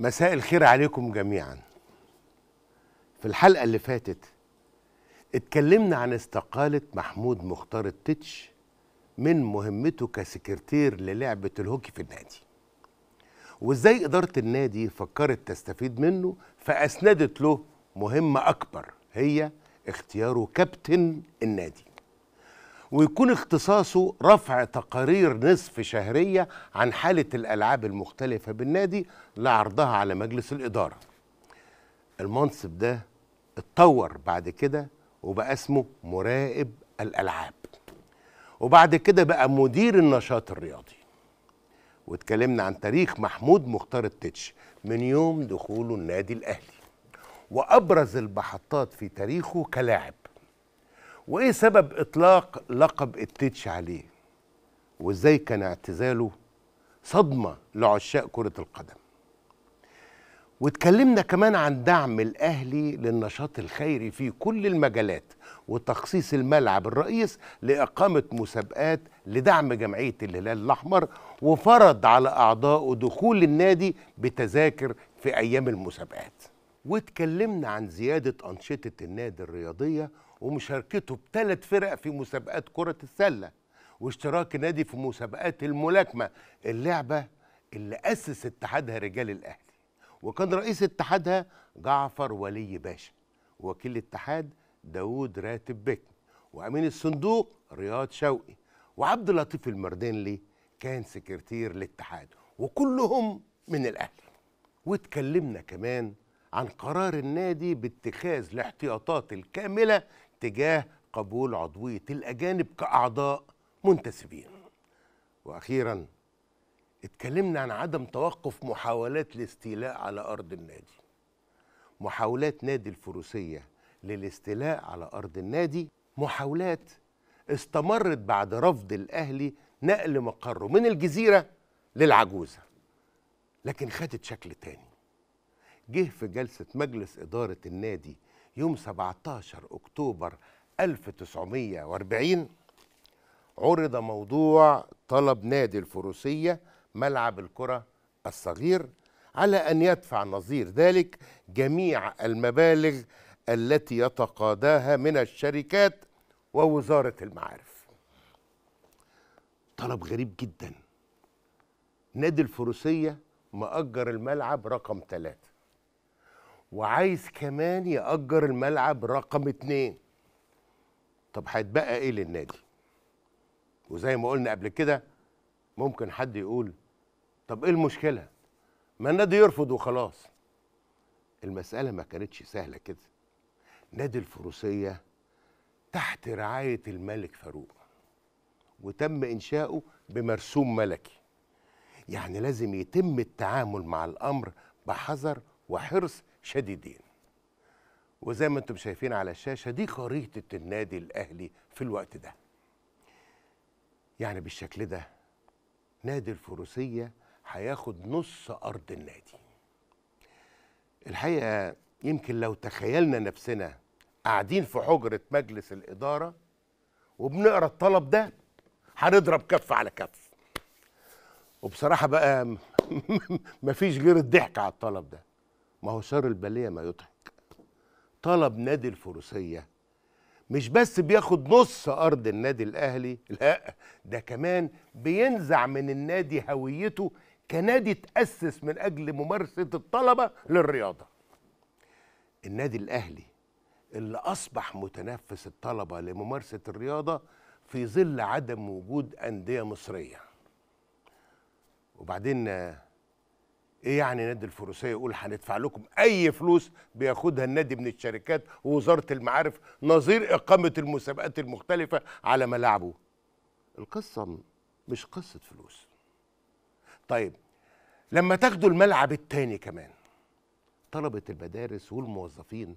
مساء الخير عليكم جميعا في الحلقة اللي فاتت اتكلمنا عن استقالة محمود مختار التتش من مهمته كسكرتير للعبة الهوكي في النادي وازاي إدارة النادي فكرت تستفيد منه فأسندت له مهمة أكبر هي اختياره كابتن النادي ويكون اختصاصه رفع تقارير نصف شهرية عن حالة الألعاب المختلفة بالنادي لعرضها على مجلس الإدارة المنصب ده اتطور بعد كده وبقى اسمه مراقب الألعاب وبعد كده بقى مدير النشاط الرياضي واتكلمنا عن تاريخ محمود مختار التتش من يوم دخوله النادي الأهلي وأبرز المحطات في تاريخه كلاعب وايه سبب اطلاق لقب التتش عليه وازاي كان اعتزاله صدمه لعشاق كره القدم واتكلمنا كمان عن دعم الاهلي للنشاط الخيري في كل المجالات وتخصيص الملعب الرئيس لاقامه مسابقات لدعم جمعيه الهلال الاحمر وفرض على اعضائه دخول النادي بتذاكر في ايام المسابقات واتكلمنا عن زياده انشطه النادي الرياضيه ومشاركته بثلاث فرق في مسابقات كرة السلة واشتراك النادي في مسابقات الملاكمة اللعبة اللي أسس اتحادها رجال الأهلي وكان رئيس اتحادها جعفر ولي باشا وكيل الاتحاد داوود راتب بك وأمين الصندوق رياض شوقي وعبد اللطيف المردنلي كان سكرتير الاتحاد وكلهم من الأهلي واتكلمنا كمان عن قرار النادي باتخاذ الاحتياطات الكاملة تجاه قبول عضوية الأجانب كأعضاء منتسبين وأخيرا اتكلمنا عن عدم توقف محاولات الاستيلاء على أرض النادي محاولات نادي الفروسية للاستيلاء على أرض النادي محاولات استمرت بعد رفض الأهلي نقل مقره من الجزيرة للعجوزة لكن خدت شكل تاني جه في جلسة مجلس إدارة النادي يوم 17 أكتوبر 1940 عرض موضوع طلب نادي الفروسية ملعب الكرة الصغير على أن يدفع نظير ذلك جميع المبالغ التي يتقاضاها من الشركات ووزارة المعارف طلب غريب جدا نادي الفروسية مأجر الملعب رقم ثلاثة وعايز كمان يأجر الملعب رقم اتنين طب هيتبقى ايه للنادي وزي ما قلنا قبل كده ممكن حد يقول طب ايه المشكله ما النادي يرفض وخلاص المساله ما كانتش سهله كده نادي الفروسيه تحت رعايه الملك فاروق وتم انشاؤه بمرسوم ملكي يعني لازم يتم التعامل مع الامر بحذر وحرص شديدين وزي ما انتم شايفين على الشاشة دي خريطة النادي الأهلي في الوقت ده يعني بالشكل ده نادي الفروسية هياخد نص أرض النادي الحقيقة يمكن لو تخيلنا نفسنا قاعدين في حجرة مجلس الإدارة وبنقرا الطلب ده هنضرب كف على كف وبصراحة بقى مفيش غير الضحك على الطلب ده ما هو شر البليه ما يضحك طلب نادي الفروسيه مش بس بياخد نص ارض النادي الاهلي لا ده كمان بينزع من النادي هويته كنادي تاسس من اجل ممارسه الطلبه للرياضه النادي الاهلي اللي اصبح متنفس الطلبه لممارسه الرياضه في ظل عدم وجود انديه مصريه وبعدين ايه يعني نادي الفروسيه يقول هندفع لكم اي فلوس بياخدها النادي من الشركات ووزاره المعارف نظير اقامه المسابقات المختلفه على ملاعبه القصه مش قصه فلوس طيب لما تاخدوا الملعب التاني كمان طلبه المدارس والموظفين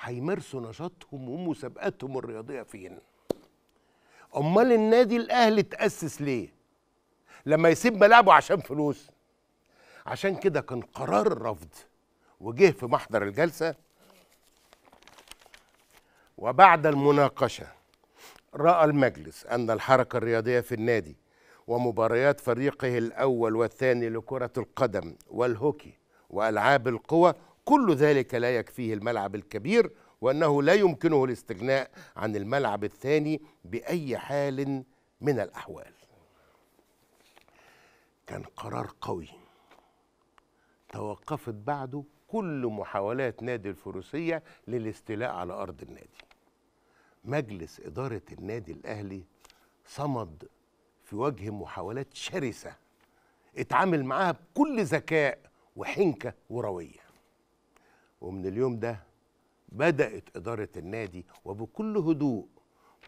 هيمارسوا نشاطهم ومسابقاتهم الرياضيه فين امال النادي الاهلي اتاسس ليه لما يسيب ملعبه عشان فلوس عشان كده كان قرار الرفض وجه في محضر الجلسة وبعد المناقشة رأى المجلس أن الحركة الرياضية في النادي ومباريات فريقه الأول والثاني لكرة القدم والهوكي وألعاب القوى كل ذلك لا يكفيه الملعب الكبير وأنه لا يمكنه الاستغناء عن الملعب الثاني بأي حال من الأحوال كان قرار قوي توقفت بعده كل محاولات نادي الفروسية للاستيلاء على أرض النادي مجلس إدارة النادي الأهلي صمد في وجه محاولات شرسة اتعامل معاها بكل ذكاء وحنكة وروية ومن اليوم ده بدأت إدارة النادي وبكل هدوء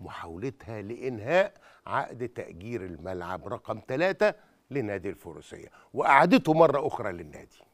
محاولتها لإنهاء عقد تأجير الملعب رقم ثلاثة لنادي الفروسية وأعدته مرة أخرى للنادي